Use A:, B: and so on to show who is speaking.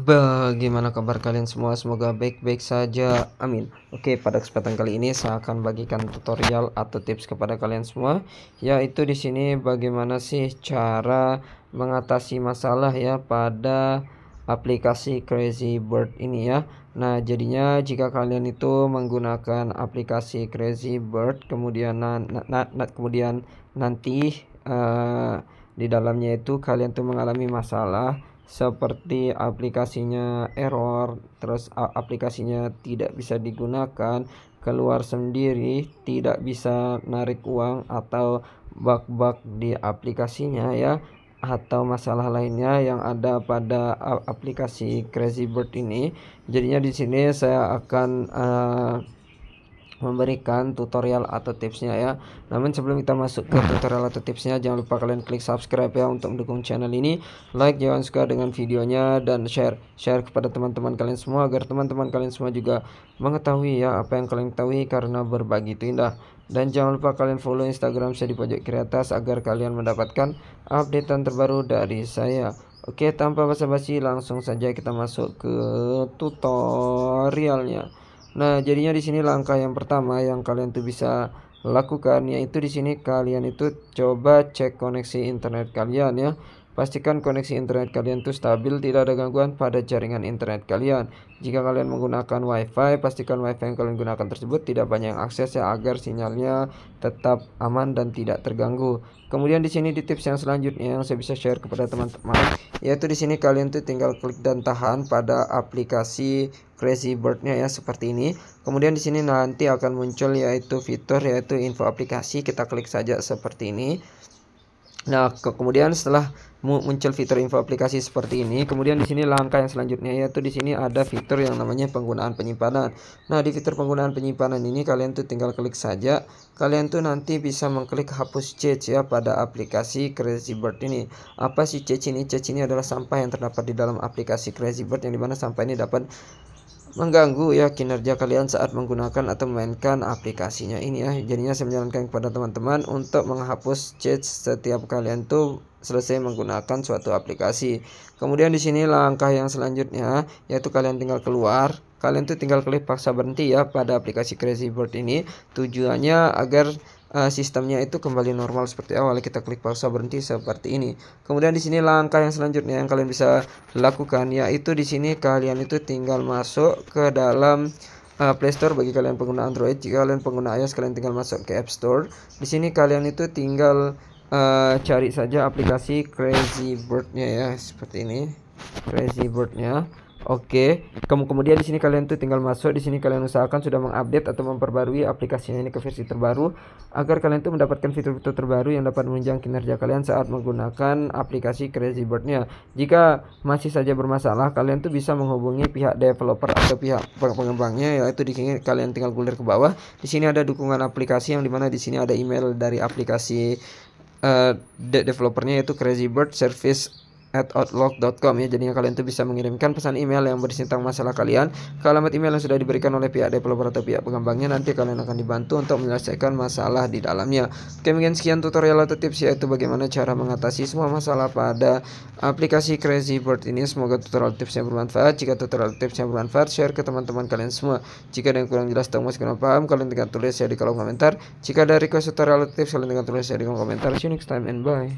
A: Bagaimana kabar kalian semua? Semoga baik-baik saja. Amin. Oke, pada kesempatan kali ini saya akan bagikan tutorial atau tips kepada kalian semua, yaitu di sini bagaimana sih cara mengatasi masalah ya pada aplikasi Crazy Bird ini ya. Nah, jadinya jika kalian itu menggunakan aplikasi Crazy Bird kemudian na na na kemudian nanti uh, di dalamnya itu kalian tuh mengalami masalah seperti aplikasinya error, terus aplikasinya tidak bisa digunakan, keluar sendiri, tidak bisa narik uang atau bug-bug di aplikasinya ya atau masalah lainnya yang ada pada aplikasi Crazy Bird ini. Jadinya di sini saya akan uh, memberikan tutorial atau tipsnya ya namun sebelum kita masuk ke tutorial atau tipsnya jangan lupa kalian klik subscribe ya untuk mendukung channel ini like jangan suka dengan videonya dan share share kepada teman-teman kalian semua agar teman-teman kalian semua juga mengetahui ya apa yang kalian ketahui karena berbagi itu indah dan jangan lupa kalian follow instagram saya di pojok kiri atas agar kalian mendapatkan update terbaru dari saya Oke tanpa basa-basi langsung saja kita masuk ke tutorialnya Nah, jadinya di sini langkah yang pertama yang kalian tuh bisa lakukan yaitu di sini kalian itu coba cek koneksi internet kalian ya. Pastikan koneksi internet kalian itu stabil, tidak ada gangguan pada jaringan internet kalian. Jika kalian menggunakan WiFi, pastikan WiFi yang kalian gunakan tersebut tidak banyak akses ya agar sinyalnya tetap aman dan tidak terganggu. Kemudian di sini di tips yang selanjutnya yang saya bisa share kepada teman-teman, yaitu di sini kalian tuh tinggal klik dan tahan pada aplikasi Crazy Bird-nya ya seperti ini. Kemudian di sini nanti akan muncul yaitu fitur yaitu info aplikasi. Kita klik saja seperti ini. Nah, ke kemudian setelah muncul fitur info aplikasi seperti ini, kemudian di sini langkah yang selanjutnya yaitu di sini ada fitur yang namanya penggunaan penyimpanan. Nah, di fitur penggunaan penyimpanan ini kalian tuh tinggal klik saja. Kalian tuh nanti bisa mengklik hapus cache ya pada aplikasi Crazy Bird ini. Apa sih cache ini? Cache ini adalah sampah yang terdapat di dalam aplikasi Crazy Bird yang dimana sampah ini dapat mengganggu ya kinerja kalian saat menggunakan atau memainkan aplikasinya ini ya jadinya saya menyarankan kepada teman-teman untuk menghapus cheat setiap kalian tuh selesai menggunakan suatu aplikasi kemudian di sini langkah yang selanjutnya yaitu kalian tinggal keluar kalian tuh tinggal klik paksa berhenti ya pada aplikasi Crazy Bird ini tujuannya agar Eh, sistemnya itu kembali normal seperti awal kita klik paksa berhenti seperti ini kemudian di sini langkah yang selanjutnya yang kalian bisa lakukan yaitu di sini kalian itu tinggal masuk ke dalam uh, Play Store bagi kalian pengguna Android jika kalian pengguna iOS kalian tinggal masuk ke App Store di sini kalian itu tinggal uh, cari saja aplikasi Crazy Bird-nya ya seperti ini Crazy Bird-nya Oke, okay. kemudian di sini kalian tuh tinggal masuk, di sini kalian usahakan sudah mengupdate atau memperbarui aplikasinya ini ke versi terbaru agar kalian tuh mendapatkan fitur-fitur terbaru yang dapat menunjang kinerja kalian saat menggunakan aplikasi Crazy Bird-nya. Jika masih saja bermasalah, kalian tuh bisa menghubungi pihak developer atau pihak pengembangnya yaitu di sini kalian tinggal gulir ke bawah. Di sini ada dukungan aplikasi yang dimana di sini ada email dari aplikasi uh, de developernya yaitu Crazy Bird Service at outlook.com ya jadinya kalian tuh bisa mengirimkan pesan email yang berisi tentang masalah kalian ke alamat email yang sudah diberikan oleh pihak developer atau pihak pengembangnya nanti kalian akan dibantu untuk menyelesaikan masalah di dalamnya oke mungkin sekian tutorial atau tips yaitu bagaimana cara mengatasi semua masalah pada aplikasi Crazy Bird ini semoga tutorial tipsnya bermanfaat jika tutorial tipsnya bermanfaat share ke teman-teman kalian semua jika ada yang kurang jelas atau masih kurang paham kalian tinggal tulis ya di kolom komentar jika ada request tutorial atau tips kalian tinggal tulis ya di kolom komentar see you next time and bye